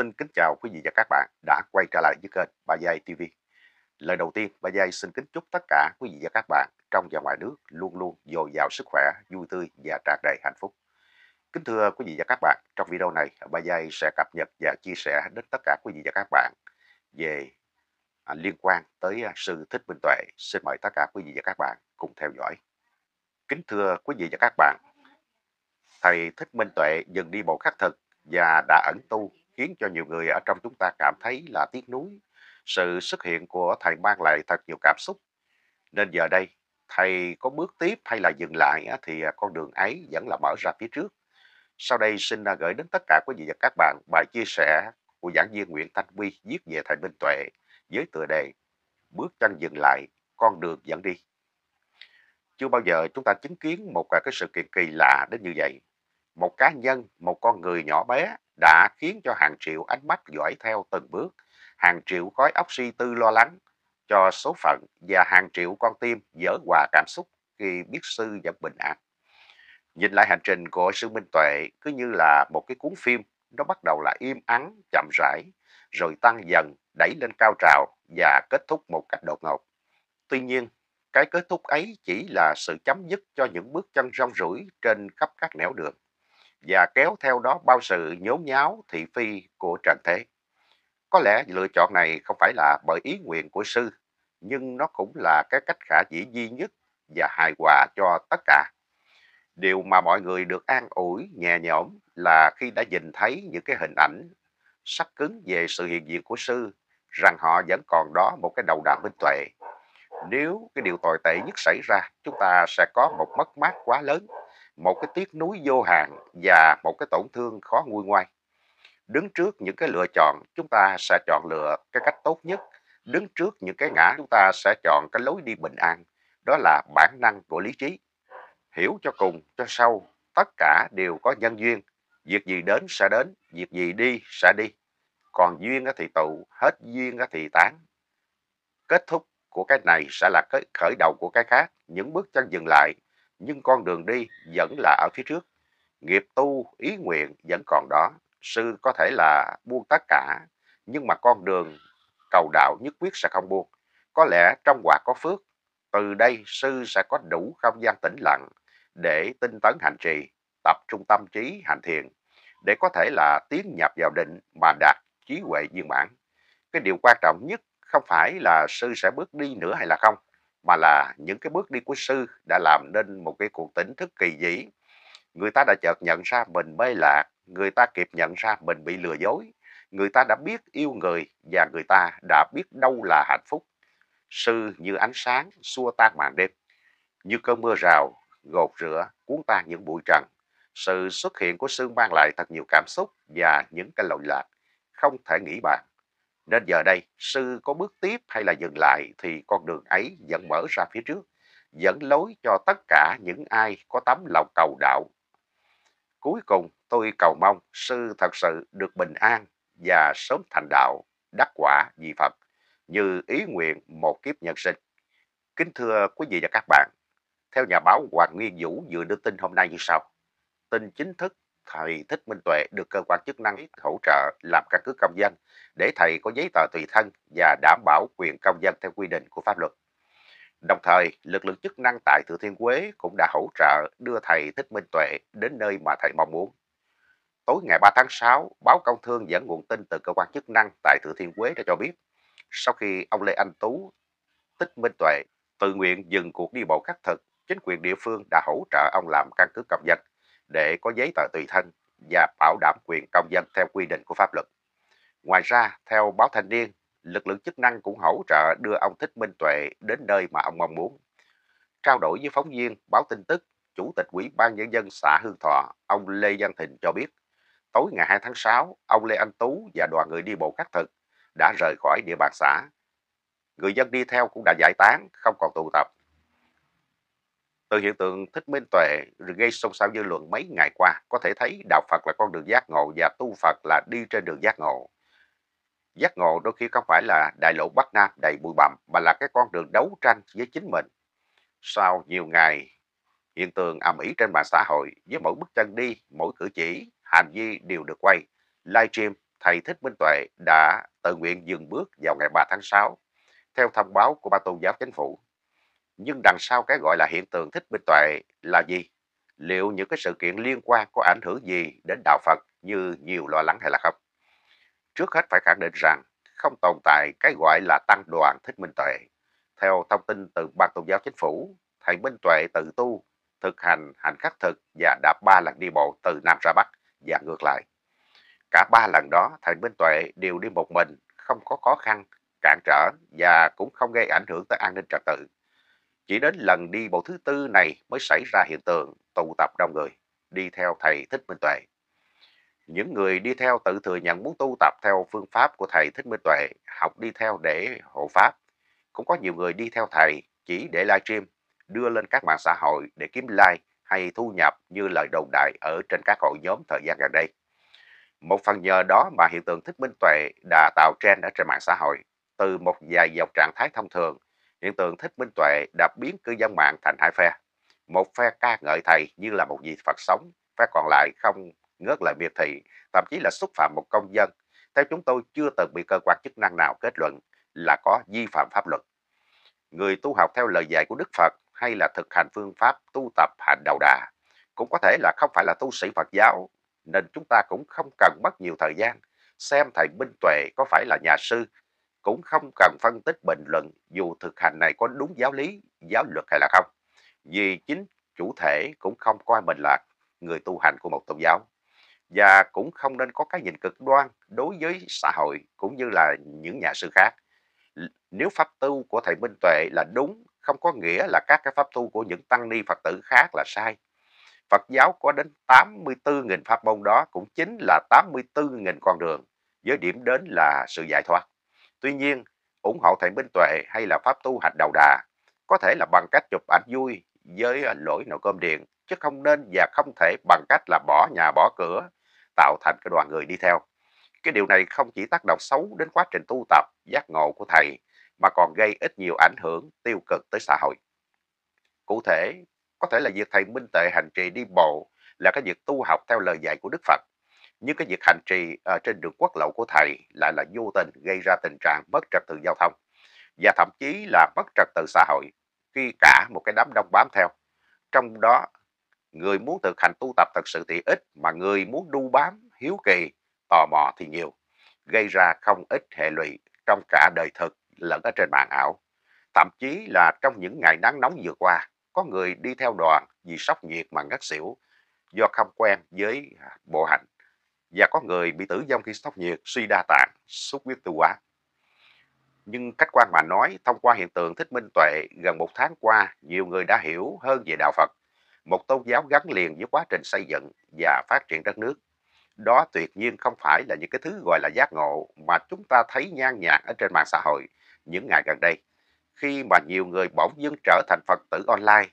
xin kính chào quý vị và các bạn đã quay trở lại với kênh Ba Giai TV. Lời đầu tiên, Ba Giai xin kính chúc tất cả quý vị và các bạn trong và ngoài nước luôn luôn dồi dào sức khỏe, vui tươi và tràn đầy hạnh phúc. Kính thưa quý vị và các bạn, trong video này, Ba Giai sẽ cập nhật và chia sẻ đến tất cả quý vị và các bạn về à, liên quan tới à, sư Thích Minh Tuệ. Xin mời tất cả quý vị và các bạn cùng theo dõi. Kính thưa quý vị và các bạn, Thầy Thích Minh Tuệ dừng đi bộ khắc thực và đã ẩn tu khiến cho nhiều người ở trong chúng ta cảm thấy là tiếc nuối. Sự xuất hiện của thầy mang lại thật nhiều cảm xúc. Nên giờ đây, thầy có bước tiếp hay là dừng lại thì à, con đường ấy vẫn là mở ra phía trước. Sau đây xin à, gửi đến tất cả quý vị và các bạn bài chia sẻ của giảng viên Nguyễn Thanh Huy viết về thầy Minh Tuệ với tựa đề Bước chân dừng lại, con đường dẫn đi. Chưa bao giờ chúng ta chứng kiến một à, cái sự kiện kỳ lạ đến như vậy. Một cá nhân, một con người nhỏ bé đã khiến cho hàng triệu ánh mắt dõi theo từng bước, hàng triệu khói oxy tư lo lắng cho số phận và hàng triệu con tim dở hòa cảm xúc khi biết sư vẫn bình an. Nhìn lại hành trình của sư Minh Tuệ cứ như là một cái cuốn phim, nó bắt đầu là im ắng, chậm rãi, rồi tăng dần, đẩy lên cao trào và kết thúc một cách đột ngột. Tuy nhiên, cái kết thúc ấy chỉ là sự chấm dứt cho những bước chân rong rủi trên khắp các nẻo đường và kéo theo đó bao sự nhốn nháo thị phi của trần thế. Có lẽ lựa chọn này không phải là bởi ý nguyện của sư, nhưng nó cũng là cái cách khả dĩ duy nhất và hài hòa cho tất cả. Điều mà mọi người được an ủi nhẹ nhõm là khi đã nhìn thấy những cái hình ảnh sắc cứng về sự hiện diện của sư, rằng họ vẫn còn đó một cái đầu đàm minh tuệ. Nếu cái điều tồi tệ nhất xảy ra, chúng ta sẽ có một mất mát quá lớn một cái tiếc nuối vô hạn và một cái tổn thương khó nguôi ngoai. Đứng trước những cái lựa chọn, chúng ta sẽ chọn lựa cái cách tốt nhất. Đứng trước những cái ngã, chúng ta sẽ chọn cái lối đi bình an. Đó là bản năng của lý trí. Hiểu cho cùng, cho sâu, tất cả đều có nhân duyên. Việc gì đến sẽ đến, việc gì đi sẽ đi. Còn duyên thì tụ, hết duyên thì tán. Kết thúc của cái này sẽ là cái khởi đầu của cái khác. Những bước chân dừng lại nhưng con đường đi vẫn là ở phía trước. Nghiệp tu, ý nguyện vẫn còn đó. Sư có thể là buông tất cả, nhưng mà con đường cầu đạo nhất quyết sẽ không buông. Có lẽ trong quả có phước, từ đây sư sẽ có đủ không gian tĩnh lặng để tinh tấn hành trì, tập trung tâm trí hành thiền, để có thể là tiến nhập vào định mà đạt trí huệ viên mãn. Cái điều quan trọng nhất không phải là sư sẽ bước đi nữa hay là không, mà là những cái bước đi của sư đã làm nên một cái cuộc tỉnh thức kỳ vĩ người ta đã chợt nhận ra mình mê lạc người ta kịp nhận ra mình bị lừa dối người ta đã biết yêu người và người ta đã biết đâu là hạnh phúc sư như ánh sáng xua tan màn đêm như cơn mưa rào gột rửa cuốn tan những bụi trần sự xuất hiện của sư mang lại thật nhiều cảm xúc và những cái lỗi lạc không thể nghĩ bàn nên giờ đây, sư có bước tiếp hay là dừng lại thì con đường ấy vẫn mở ra phía trước, dẫn lối cho tất cả những ai có tấm lòng cầu đạo. Cuối cùng, tôi cầu mong sư thật sự được bình an và sớm thành đạo, đắc quả vì Phật, như ý nguyện một kiếp nhân sinh. Kính thưa quý vị và các bạn, theo nhà báo Hoàng Nguyên Vũ vừa đưa tin hôm nay như sau. Tin chính thức thầy Thích Minh Tuệ được cơ quan chức năng hỗ trợ làm căn cước công dân để thầy có giấy tờ tùy thân và đảm bảo quyền công dân theo quy định của pháp luật. Đồng thời, lực lượng chức năng tại Thừa Thiên Huế cũng đã hỗ trợ đưa thầy Thích Minh Tuệ đến nơi mà thầy mong muốn. Tối ngày 3 tháng 6, báo Công Thương dẫn nguồn tin từ cơ quan chức năng tại Thừa Thiên Huế đã cho biết, sau khi ông Lê Anh Tú, Thích Minh Tuệ tự nguyện dừng cuộc đi bộ khắc thực, chính quyền địa phương đã hỗ trợ ông làm căn cước công dân để có giấy tờ tùy thân và bảo đảm quyền công dân theo quy định của pháp luật. Ngoài ra, theo báo Thanh niên, lực lượng chức năng cũng hỗ trợ đưa ông Thích Minh Tuệ đến nơi mà ông mong muốn. Trao đổi với phóng viên báo tin tức, Chủ tịch Ủy ban Nhân dân xã Hương Thọ, ông Lê Văn Thịnh cho biết, tối ngày 2 tháng 6, ông Lê Anh Tú và đoàn người đi bộ khắc thực đã rời khỏi địa bàn xã. Người dân đi theo cũng đã giải tán, không còn tụ tập. Từ hiện tượng thích minh tuệ gây xôn xao dư luận mấy ngày qua, có thể thấy đạo Phật là con đường giác ngộ và tu Phật là đi trên đường giác ngộ. Giác ngộ đôi khi không phải là đại lộ Bắc Nam đầy bụi bặm mà là cái con đường đấu tranh với chính mình. Sau nhiều ngày, hiện tượng ầm ĩ trên mạng xã hội với mỗi bước chân đi, mỗi cử chỉ, hành vi đều được quay. Livestream thầy Thích Minh Tuệ đã tự nguyện dừng bước vào ngày 3 tháng 6 theo thông báo của ban tôn giáo chính phủ nhưng đằng sau cái gọi là hiện tượng thích minh tuệ là gì? Liệu những cái sự kiện liên quan có ảnh hưởng gì đến đạo Phật như nhiều lo lắng hay là không? Trước hết phải khẳng định rằng không tồn tại cái gọi là tăng đoàn thích minh tuệ. Theo thông tin từ Ban Tôn giáo Chính phủ, thầy Minh Tuệ tự tu, thực hành hành khắc thực và đạp ba lần đi bộ từ Nam ra Bắc và ngược lại. Cả ba lần đó, thầy Minh Tuệ đều đi một mình, không có khó khăn, cản trở và cũng không gây ảnh hưởng tới an ninh trật tự. Chỉ đến lần đi bộ thứ tư này mới xảy ra hiện tượng tụ tập đông người, đi theo thầy Thích Minh Tuệ. Những người đi theo tự thừa nhận muốn tu tập theo phương pháp của thầy Thích Minh Tuệ, học đi theo để hộ pháp. Cũng có nhiều người đi theo thầy chỉ để livestream, đưa lên các mạng xã hội để kiếm like hay thu nhập như lời đồn đại ở trên các hội nhóm thời gian gần đây. Một phần nhờ đó mà hiện tượng Thích Minh Tuệ đã tạo trend ở trên mạng xã hội, từ một vài dòng trạng thái thông thường hiện tượng thích minh tuệ đã biến cư dân mạng thành hai phe một phe ca ngợi thầy như là một vị phật sống phe còn lại không ngớt lời miệt thị thậm chí là xúc phạm một công dân theo chúng tôi chưa từng bị cơ quan chức năng nào kết luận là có vi phạm pháp luật người tu học theo lời dạy của đức phật hay là thực hành phương pháp tu tập hạnh đầu đà cũng có thể là không phải là tu sĩ phật giáo nên chúng ta cũng không cần mất nhiều thời gian xem thầy minh tuệ có phải là nhà sư cũng không cần phân tích bình luận dù thực hành này có đúng giáo lý, giáo luật hay là không, vì chính chủ thể cũng không coi mình là người tu hành của một tôn giáo và cũng không nên có cái nhìn cực đoan đối với xã hội cũng như là những nhà sư khác. Nếu pháp tu của thầy Minh Tuệ là đúng, không có nghĩa là các cái pháp tu của những tăng ni Phật tử khác là sai. Phật giáo có đến 84.000 pháp môn đó cũng chính là 84.000 con đường với điểm đến là sự giải thoát. Tuy nhiên, ủng hộ thầy Minh Tuệ hay là pháp tu hành đầu đà có thể là bằng cách chụp ảnh vui với à, lỗi nồi cơm điện chứ không nên và không thể bằng cách là bỏ nhà bỏ cửa tạo thành cái đoàn người đi theo. Cái điều này không chỉ tác động xấu đến quá trình tu tập, giác ngộ của thầy mà còn gây ít nhiều ảnh hưởng tiêu cực tới xã hội. Cụ thể, có thể là việc thầy Minh tuệ hành trì đi bộ là cái việc tu học theo lời dạy của Đức Phật nhưng cái việc hành trì à, trên đường quốc lộ của thầy lại là vô tình gây ra tình trạng mất trật tự giao thông và thậm chí là mất trật tự xã hội khi cả một cái đám đông bám theo trong đó người muốn thực hành tu tập thật sự thì ít mà người muốn đu bám hiếu kỳ tò mò thì nhiều gây ra không ít hệ lụy trong cả đời thực lẫn ở trên mạng ảo thậm chí là trong những ngày nắng nóng vừa qua có người đi theo đoàn vì sốc nhiệt mà ngất xỉu do không quen với à, bộ hành và có người bị tử vong khi sốc nhiệt, suy đa tạng, xuất huyết tiêu hóa. Nhưng khách quan mà nói, thông qua hiện tượng thích minh tuệ gần một tháng qua, nhiều người đã hiểu hơn về đạo Phật, một tôn giáo gắn liền với quá trình xây dựng và phát triển đất nước. Đó tuyệt nhiên không phải là những cái thứ gọi là giác ngộ mà chúng ta thấy nhan nhạc ở trên mạng xã hội những ngày gần đây. Khi mà nhiều người bỗng dưng trở thành Phật tử online,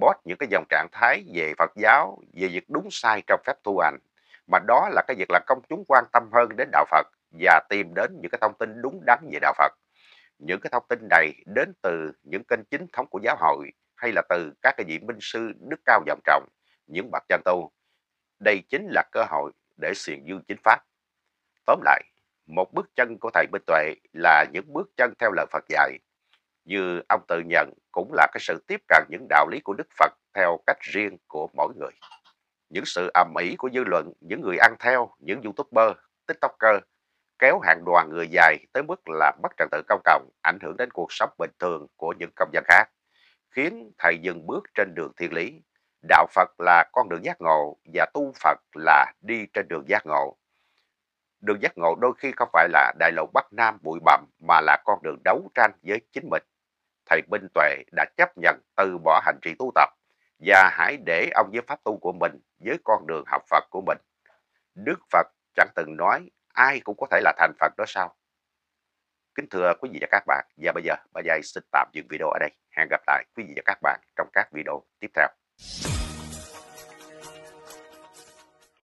post những cái dòng trạng thái về Phật giáo, về việc đúng sai trong phép tu hành, mà đó là cái việc là công chúng quan tâm hơn đến đạo Phật và tìm đến những cái thông tin đúng đắn về đạo Phật những cái thông tin này đến từ những kênh chính thống của giáo hội hay là từ các cái vị minh sư đức cao vọng trọng những bậc chân tu đây chính là cơ hội để xiền dương chính pháp tóm lại một bước chân của thầy minh tuệ là những bước chân theo lời phật dạy như ông tự nhận cũng là cái sự tiếp cận những đạo lý của đức phật theo cách riêng của mỗi người những sự ầm ĩ của dư luận, những người ăn theo, những youtuber, tiktoker kéo hàng đoàn người dài tới mức là mất trật tự công cộng, ảnh hưởng đến cuộc sống bình thường của những công dân khác, khiến thầy dừng bước trên đường thiên lý. Đạo Phật là con đường giác ngộ và tu Phật là đi trên đường giác ngộ. Đường giác ngộ đôi khi không phải là đại lộ Bắc Nam bụi bặm mà là con đường đấu tranh với chính mình. Thầy Minh Tuệ đã chấp nhận từ bỏ hành trì tu tập và hãy để ông với pháp tu của mình với con đường học Phật của mình. Đức Phật chẳng từng nói ai cũng có thể là thành Phật đó sao? Kính thưa quý vị và các bạn, và bây giờ Ba Giai xin tạm dừng video ở đây. Hẹn gặp lại quý vị và các bạn trong các video tiếp theo.